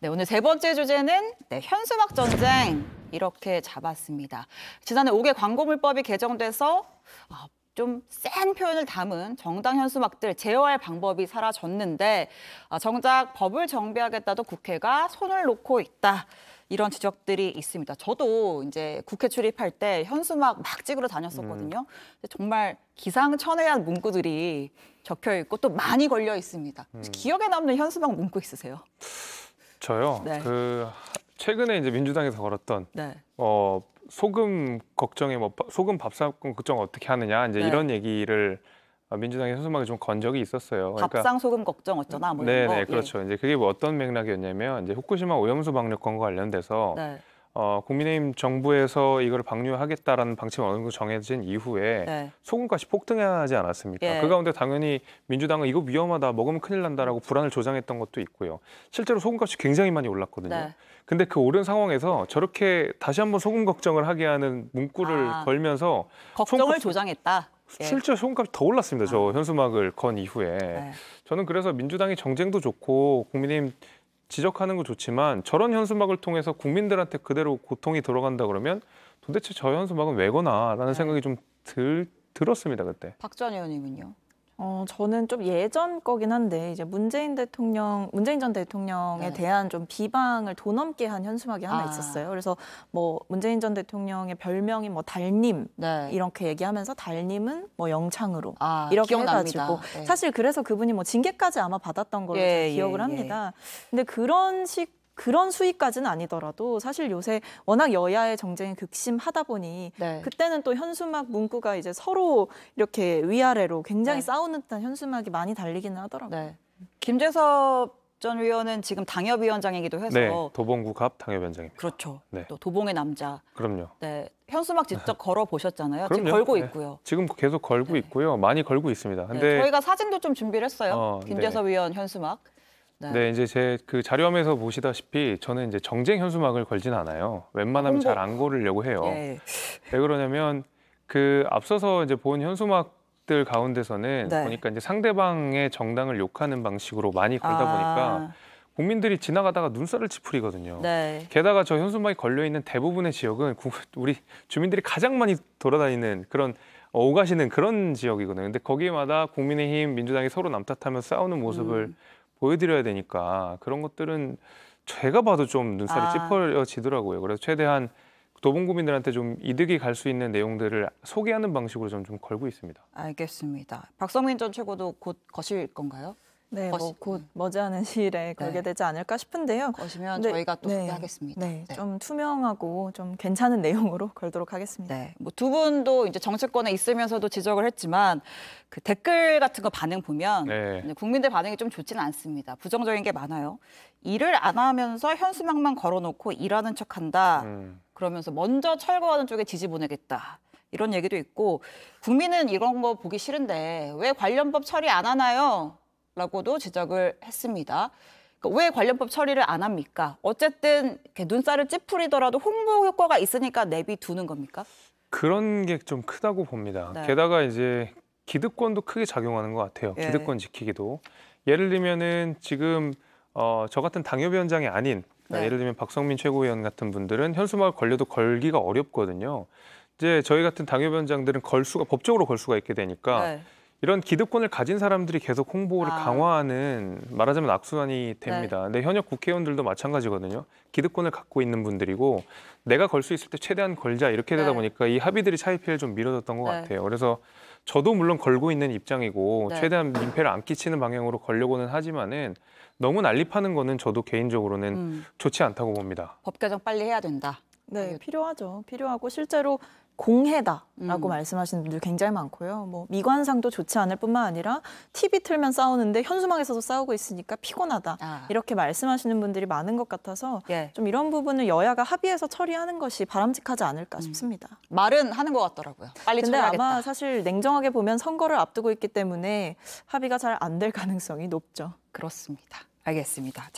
네, 오늘 세 번째 주제는 네, 현수막 전쟁 이렇게 잡았습니다. 지난해 5개 광고물법이 개정돼서 아, 좀센 표현을 담은 정당 현수막들 제어할 방법이 사라졌는데 아, 정작 법을 정비하겠다도 국회가 손을 놓고 있다. 이런 지적들이 있습니다. 저도 이제 국회 출입할 때 현수막 막 찍으러 다녔었거든요. 음. 정말 기상천외한 문구들이 적혀 있고 또 많이 걸려 있습니다. 음. 기억에 남는 현수막 문구 있으세요? 저요. 네. 그 최근에 이제 민주당에서 걸었던 네. 어 소금 걱정에 뭐 소금 밥상 걱정 어떻게 하느냐 이제 네. 이런 얘기를 민주당이 현수막에 좀건 적이 있었어요. 그러니까 밥상 그러니까, 소금 걱정 어쩌나 뭐 이런 네네, 네, 거. 네, 그렇죠. 예. 이제 그게 뭐 어떤 맥락이었냐면 이제 후쿠시마 오염수 방류 건과 관련돼서 네. 어, 국민의힘 정부에서 이걸 방류하겠다라는 방침이 어느 정도 정해진 이후에 네. 소금값이 폭등하지 않았습니까? 예. 그 가운데 당연히 민주당은 이거 위험하다, 먹으면 큰일 난다라고 불안을 조장했던 것도 있고요. 실제로 소금값이 굉장히 많이 올랐거든요. 네. 근데 그 오른 상황에서 저렇게 다시 한번 소금 걱정을 하게 하는 문구를 아, 걸면서 걱정을 소금값... 조장했다. 예. 실제 소금값이 더 올랐습니다. 저 아. 현수막을 건 이후에. 네. 저는 그래서 민주당이 정쟁도 좋고 국민의힘 지적하는 건 좋지만 저런 현수막을 통해서 국민들한테 그대로 고통이 들어간다 그러면 도대체 저 현수막은 왜 거나라는 네. 생각이 좀 들, 들었습니다 그때. 박전 의원님은요? 어, 저는 좀 예전 거긴 한데 이제 문재인 대통령, 문재인 전 대통령에 네. 대한 좀 비방을 돈없게한 현수막이 하나 아. 있었어요. 그래서 뭐 문재인 전 대통령의 별명이 뭐 달님 네. 이렇게 얘기하면서 달님은 뭐 영창으로 아, 이렇게 기억납니다. 해가지고 네. 사실 그래서 그분이 뭐 징계까지 아마 받았던 걸로 예, 예 기억을 예, 합니다. 예. 근데 그런 식 그런 수위까지는 아니더라도 사실 요새 워낙 여야의 정쟁이 극심하다 보니 네. 그때는 또 현수막 문구가 이제 서로 이렇게 위아래로 굉장히 네. 싸우는 듯한 현수막이 많이 달리기는 하더라고요. 네. 김재섭 전 의원은 지금 당협위원장이기도 해서 네, 도봉구갑 당협위원장입니다. 그렇죠. 네. 또 도봉의 남자. 그럼요. 네, 현수막 직접 걸어 보셨잖아요. 지금 걸고 네. 있고요. 지금 계속 걸고 네. 있고요. 많이 걸고 있습니다. 네, 근데 저희가 사진도 좀 준비를 했어요. 어, 네. 김재섭 의원 현수막. 네, 네 이제 제 그 자료함에서 보시다시피 저는 이제 정쟁 현수막을 걸진 않아요. 웬만하면 잘안 고르려고 해요. 예. 왜 그러냐면 그 앞서서 이제 본 현수막들 가운데서는 네. 보니까 이제 상대방의 정당을 욕하는 방식으로 많이 걸다 아. 보니까 국민들이 지나가다가 눈살을 찌푸리거든요. 네. 게다가 저 현수막이 걸려 있는 대부분의 지역은 우리 주민들이 가장 많이 돌아다니는 그런 오가시는 그런 지역이거든요. 근데 거기마다 국민의힘, 민주당이 서로 남탓하면 싸우는 모습을 음. 보여드려야 되니까 그런 것들은 제가 봐도 좀 눈살이 아. 찌푸려지더라고요. 그래서 최대한 도봉구민들한테 좀 이득이 갈 수 있는 내용들을 소개하는 방식으로 좀, 좀 걸고 있습니다. 알겠습니다. 박성민 전 최고도 곧 거실 건가요? 네, 뭐곧 음. 머지않은 시일에 네. 걸게 되지 않을까 싶은데요. 거시면 네, 저희가 또 네, 하겠습니다 네, 네, 좀 투명하고 좀 괜찮은 내용으로 걸도록 하겠습니다. 네, 뭐두 분도 이제 정치권에 있으면서도 지적을 했지만 그 댓글 같은 거 반응 보면 네. 국민들 반응이 좀 좋지는 않습니다. 부정적인 게 많아요. 일을 안 하면서 현수막만 걸어놓고 일하는 척한다. 음. 그러면서 먼저 철거하는 쪽에 지지 보내겠다. 이런 얘기도 있고 국민은 이런 거 보기 싫은데 왜 관련법 처리 안 하나요? 라고도 지적을 했습니다. 그러니까 왜 관련법 처리를 안 합니까? 어쨌든 눈살을 찌푸리더라도 홍보 효과가 있으니까 내비두는 겁니까? 그런 게 좀 크다고 봅니다. 네. 게다가 이제 기득권도 크게 작용하는 것 같아요. 예. 기득권 지키기도. 예를 들면은 지금 어, 저 같은 당협위원장이 아닌 그러니까 네. 예를 들면 박성민 최고위원 같은 분들은 현수막을 걸려도 걸기가 어렵거든요. 이제 저희 같은 당협위원장들은 걸 수가 법적으로 걸 수가 있게 되니까 네. 이런 기득권을 가진 사람들이 계속 홍보를 아. 강화하는 말하자면 악순환이 됩니다. 네. 근데 현역 국회의원들도 마찬가지거든요. 기득권을 갖고 있는 분들이고 내가 걸 수 있을 때 최대한 걸자 이렇게 되다 네. 보니까 이 합의들이 차이피를 좀 미뤄졌던 것 네. 같아요. 그래서 저도 물론 걸고 있는 입장이고 네. 최대한 민폐를 안 끼치는 방향으로 걸려고는 하지만은 너무 난립하는 거는 저도 개인적으로는 음. 좋지 않다고 봅니다. 법 개정 빨리 해야 된다. 네, 필요하죠. 필요하고 실제로 공해다라고 음. 말씀하시는 분들 굉장히 많고요. 뭐 미관상도 좋지 않을 뿐만 아니라 TV 틀면 싸우는데 현수막에서도 싸우고 있으니까 피곤하다 아. 이렇게 말씀하시는 분들이 많은 것 같아서 예. 좀 이런 부분을 여야가 합의해서 처리하는 것이 바람직하지 않을까 음. 싶습니다. 말은 하는 것 같더라고요. 빨리 근데 처리하겠다. 아마 사실 냉정하게 보면 선거를 앞두고 있기 때문에 합의가 잘 안 될 가능성이 높죠. 그렇습니다. 알겠습니다.